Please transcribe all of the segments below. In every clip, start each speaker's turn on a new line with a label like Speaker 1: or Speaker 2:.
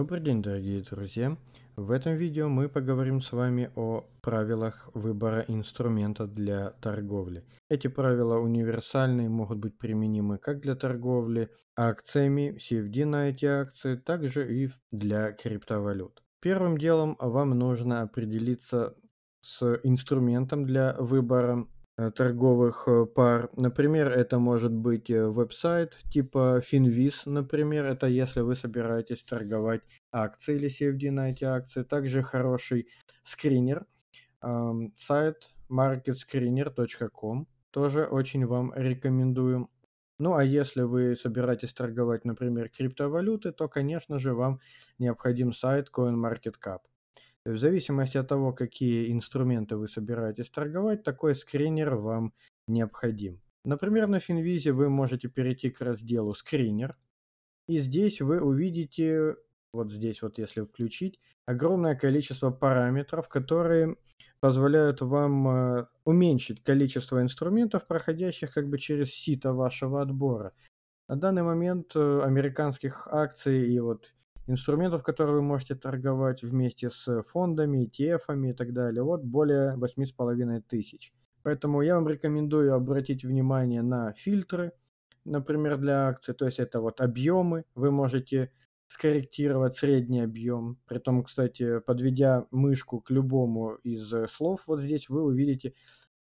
Speaker 1: Добрый день, дорогие друзья! В этом видео мы поговорим с вами о правилах выбора инструмента для торговли. Эти правила универсальные, могут быть применимы как для торговли акциями, CFD на эти акции, также и для криптовалют. Первым делом вам нужно определиться с инструментом для выбора Э, торговых э, пар. Например, это может быть э, веб-сайт типа Finviz, например, это если вы собираетесь торговать акции или CFD на эти акции. Также хороший скринер, сайт marketscreener.com, тоже очень вам рекомендую. Ну а если вы собираетесь торговать, например, криптовалюты, то, конечно же, вам необходим сайт CoinMarketCap. В зависимости от того, какие инструменты вы собираетесь торговать, такой скринер вам необходим. Например, на Финвизе вы можете перейти к разделу «Скринер», и здесь вы увидите, вот здесь вот если включить, огромное количество параметров, которые позволяют вам э, уменьшить количество инструментов, проходящих как бы через сито вашего отбора. На данный момент э, американских акций и вот инструментов, которые вы можете торговать вместе с фондами, ETF и так далее, вот более 8,5 тысяч. Поэтому я вам рекомендую обратить внимание на фильтры, например, для акций, то есть это вот объемы, вы можете скорректировать средний объем. Притом, кстати, подведя мышку к любому из слов, вот здесь вы увидите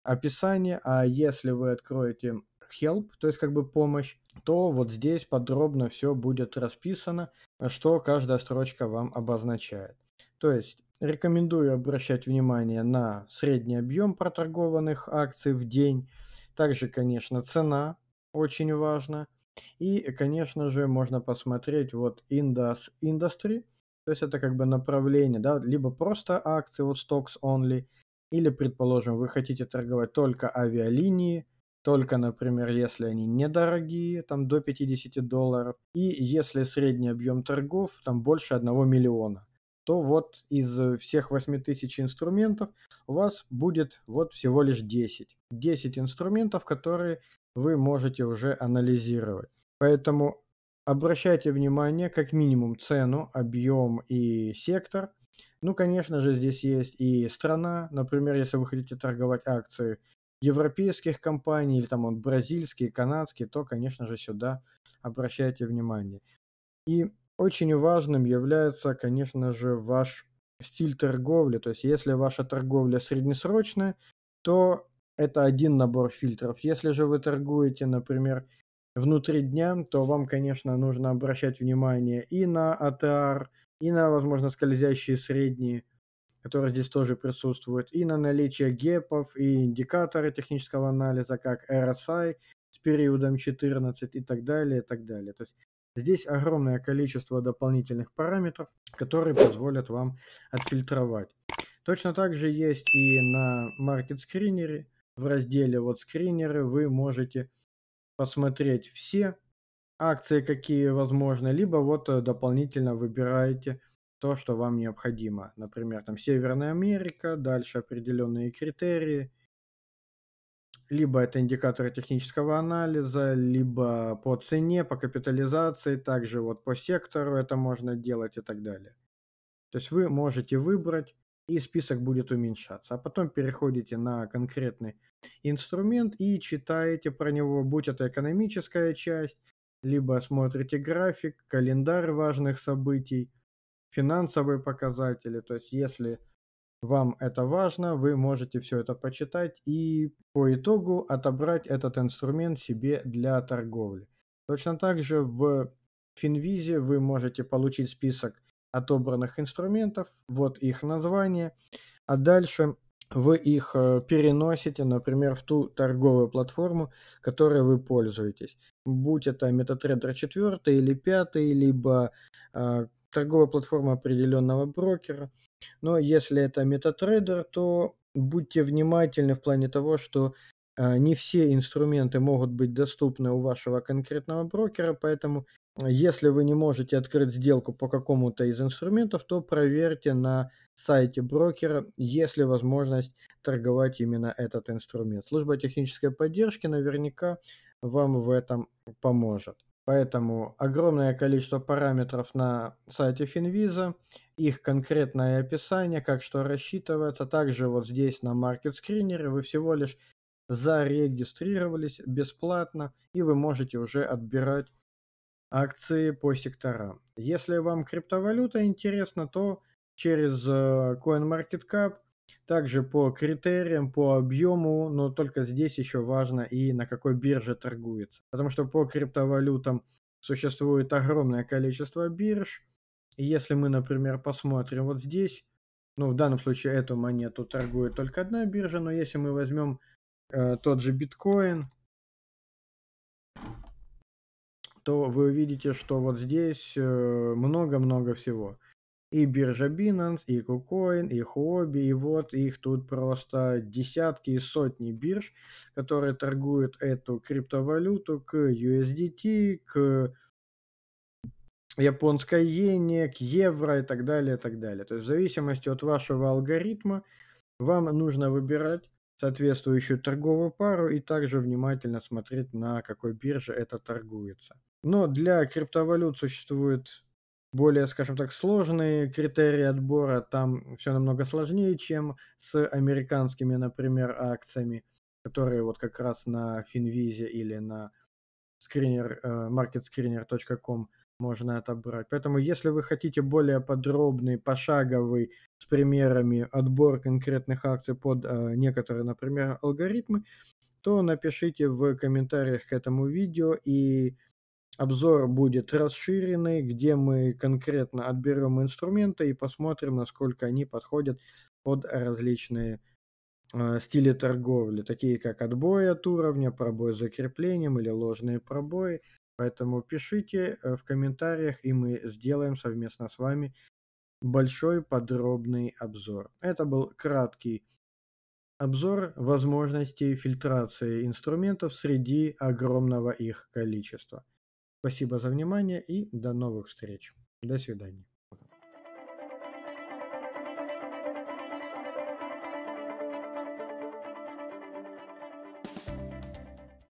Speaker 1: описание, а если вы откроете help, то есть как бы помощь, то вот здесь подробно все будет расписано, что каждая строчка вам обозначает. То есть рекомендую обращать внимание на средний объем проторгованных акций в день. Также, конечно, цена очень важна. И, конечно же, можно посмотреть вот Indas Industry, то есть это как бы направление, да, либо просто акции, вот Stocks Only, или, предположим, вы хотите торговать только авиалинии, только, например, если они недорогие, там до 50 долларов, и если средний объем торгов там больше 1 миллиона, то вот из э, всех 8000 инструментов у вас будет вот всего лишь 10. 10 инструментов, которые вы можете уже анализировать. Поэтому обращайте внимание как минимум цену, объем и сектор. Ну, конечно же, здесь есть и страна. Например, если вы хотите торговать акции европейских компаний, или там вот бразильские, канадские, то, конечно же, сюда обращайте внимание. И очень важным является, конечно же, ваш стиль торговли. То есть, если ваша торговля среднесрочная, то это один набор фильтров. Если же вы торгуете, например, внутри дня, то вам, конечно, нужно обращать внимание и на ATR, и на, возможно, скользящие средние, которые здесь тоже присутствуют, и на наличие гепов, и индикаторы технического анализа, как RSI с периодом 14 и так далее, и так далее. То есть здесь огромное количество дополнительных параметров, которые позволят вам отфильтровать. Точно так же есть и на Market Screener. В разделе вот скринеры вы можете посмотреть все акции, какие возможно, либо вот э, дополнительно выбираете то, что вам необходимо. Например, там Северная Америка, дальше определенные критерии. Либо это индикаторы технического анализа, либо по цене, по капитализации, также вот по сектору это можно делать и так далее. То есть вы можете выбрать, и список будет уменьшаться. А потом переходите на конкретный инструмент и читаете про него, будь это экономическая часть, либо смотрите график, календарь важных событий – финансовые показатели. То есть, если вам это важно, вы можете все это почитать и по итогу отобрать этот инструмент себе для торговли. Точно так же в Финвизе вы можете получить список отобранных инструментов, вот их название, а дальше вы их э, переносите, например, в ту торговую платформу, которой вы пользуетесь. Будь это MetaTrader 4 или 5, либо э, торговая платформа определенного брокера. Но если это MetaTrader, то будьте внимательны в плане того, что э, не все инструменты могут быть доступны у вашего конкретного брокера, поэтому э, если вы не можете открыть сделку по какому-то из инструментов, то проверьте на сайте брокера, есть ли возможность торговать именно этот инструмент. Служба технической поддержки наверняка вам в этом поможет. Поэтому огромное количество параметров на сайте Финвиза, их конкретное описание, как что рассчитывается. Также вот здесь на Market скринере вы всего лишь зарегистрировались бесплатно, и вы можете уже отбирать акции по секторам. Если вам криптовалюта интересна, то через э, CoinMarketCap также по критериям, по объему, но только здесь еще важно и на какой бирже торгуется. Потому что по криптовалютам существует огромное количество бирж. И если мы, например, посмотрим вот здесь, ну в данном случае эту монету торгует только одна биржа, но если мы возьмем э, тот же биткоин, то вы увидите, что вот здесь э, много-много всего и биржа Binance, и KuCoin, и Huobi, и вот их тут просто десятки и сотни бирж, которые торгуют эту криптовалюту к USDT, к японской иене, к евро и так далее, и так далее. То есть в зависимости от вашего алгоритма вам нужно выбирать соответствующую торговую пару и также внимательно смотреть на какой бирже это торгуется. Но для криптовалют существует более, скажем так, сложные критерии отбора, там все намного сложнее, чем с американскими, например, акциями, которые вот как раз на Финвизе или на Screener э, marketscreener.com можно отобрать. Поэтому, если вы хотите более подробный, пошаговый, с примерами отбор конкретных акций под э, некоторые, например, алгоритмы, то напишите в комментариях к этому видео, и обзор будет расширенный, где мы конкретно отберем инструменты и посмотрим, насколько они подходят под различные э, стили торговли, такие как отбой от уровня, пробой с закреплением или ложные пробои. Поэтому пишите э, в комментариях, и мы сделаем совместно с вами большой подробный обзор. Это был краткий обзор возможностей фильтрации инструментов среди огромного их количества. Спасибо за внимание и до новых встреч. До свидания.